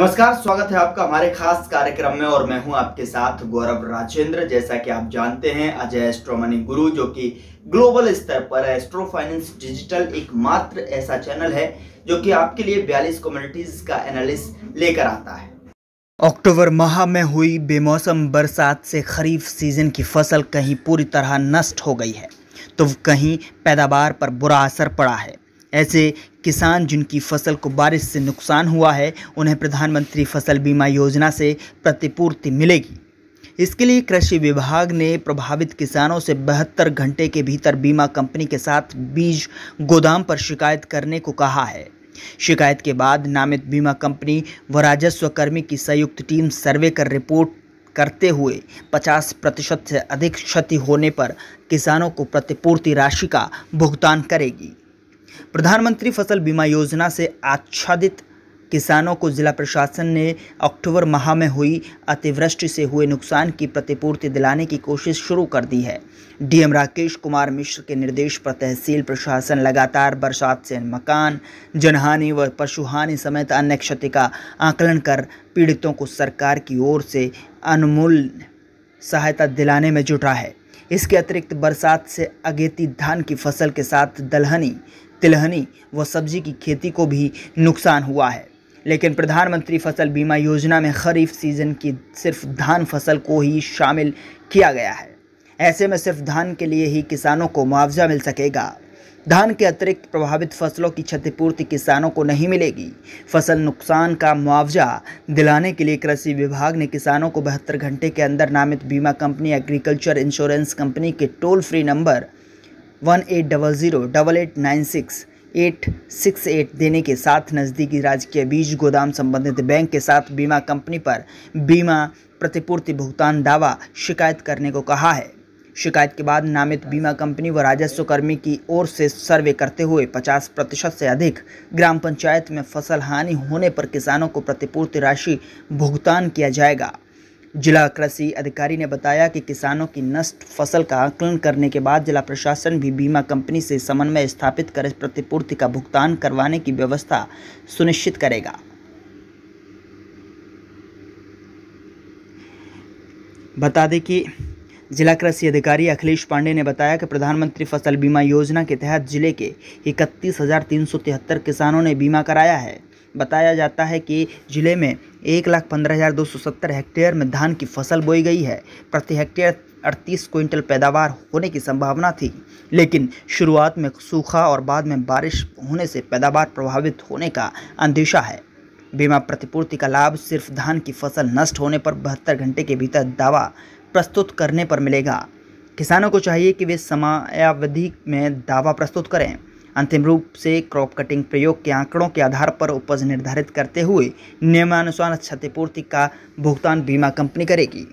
नमस्कार स्वागत है आपका हमारे खास कार्यक्रम में और मैं हूं आपके साथ गौरव राजेंद्र जैसा कि आप जानते हैं अजय एस्ट्रोमनी गुरु जो कि ग्लोबल स्तर पर एस्ट्रो फाइनेंस डिजिटल एक मात्र ऐसा चैनल है जो कि आपके लिए बयालीस कम्युनिटीज का एनालिस लेकर आता है अक्टूबर माह में हुई बेमौसम बरसात से खरीफ सीजन की फसल कहीं पूरी तरह नष्ट हो गई है तो कहीं पैदावार पर बुरा असर पड़ा है ऐसे किसान जिनकी फसल को बारिश से नुकसान हुआ है उन्हें प्रधानमंत्री फसल बीमा योजना से प्रतिपूर्ति मिलेगी इसके लिए कृषि विभाग ने प्रभावित किसानों से बहत्तर घंटे के भीतर बीमा कंपनी के साथ बीज गोदाम पर शिकायत करने को कहा है शिकायत के बाद नामित बीमा कंपनी व राजस्व कर्मी की संयुक्त टीम सर्वे कर रिपोर्ट करते हुए 50 प्रतिशत से अधिक क्षति होने पर किसानों को प्रतिपूर्ति राशि का भुगतान करेगी प्रधानमंत्री फसल बीमा योजना से आच्छादित किसानों को जिला प्रशासन ने अक्टूबर माह में हुई अतिवृष्टि से हुए नुकसान की प्रतिपूर्ति दिलाने की कोशिश शुरू कर दी है डीएम राकेश कुमार मिश्र के निर्देश पर तहसील प्रशासन लगातार बरसात से मकान जनहानि व पशुहानि समेत अन्य क्षति का आकलन कर पीड़ितों को सरकार की ओर से अनमूल सहायता दिलाने में जुटा है इसके अतिरिक्त बरसात से अगेती धान की फसल के साथ दलहनी तिलहनी व सब्जी की खेती को भी नुकसान हुआ है लेकिन प्रधानमंत्री फसल बीमा योजना में खरीफ सीजन की सिर्फ धान फसल को ही शामिल किया गया है ऐसे में सिर्फ धान के लिए ही किसानों को मुआवजा मिल सकेगा धान के अतिरिक्त प्रभावित फसलों की क्षतिपूर्ति किसानों को नहीं मिलेगी फसल नुकसान का मुआवजा दिलाने के लिए कृषि विभाग ने किसानों को बहत्तर घंटे के अंदर नामित बीमा कंपनी एग्रीकल्चर इंश्योरेंस कंपनी के toll free number one eight double zero double eight nine six eight six eight देने के साथ नज़दीकी राजकीय बीज गोदाम संबंधित बैंक के साथ बीमा कंपनी पर बीमा प्रतिपूर्ति भुगतान दावा शिकायत करने को कहा है शिकायत के बाद नामित बीमा कंपनी व राजस्व कर्मी की ओर से सर्वे करते हुए 50 प्रतिशत से अधिक ग्राम पंचायत में फसल हानि होने पर किसानों को प्रतिपूर्ति राशि भुगतान किया जाएगा जिला कृषि अधिकारी ने बताया कि किसानों की नष्ट फसल का आकलन करने के बाद जिला प्रशासन भी बीमा कंपनी से समन्वय स्थापित कर प्रतिपूर्ति का भुगतान करवाने की व्यवस्था सुनिश्चित करेगा बता दें कि जिला कृषि अधिकारी अखिलेश पांडे ने बताया कि प्रधानमंत्री फसल बीमा योजना के तहत जिले के इकतीस किसानों ने बीमा कराया है बताया जाता है कि ज़िले में एक लाख पंद्रह हज़ार दो सौ सत्तर हेक्टेयर में धान की फसल बोई गई है प्रति हेक्टेयर अड़तीस क्विंटल पैदावार होने की संभावना थी लेकिन शुरुआत में सूखा और बाद में बारिश होने से पैदावार प्रभावित होने का अंदेशा है बीमा प्रतिपूर्ति का लाभ सिर्फ धान की फसल नष्ट होने पर बहत्तर घंटे के भीतर दावा प्रस्तुत करने पर मिलेगा किसानों को चाहिए कि वे समयावधि में दावा प्रस्तुत करें अंतिम रूप से क्रॉप कटिंग प्रयोग के आंकड़ों के आधार पर उपज निर्धारित करते हुए नियमानुसार क्षतिपूर्ति का भुगतान बीमा कंपनी करेगी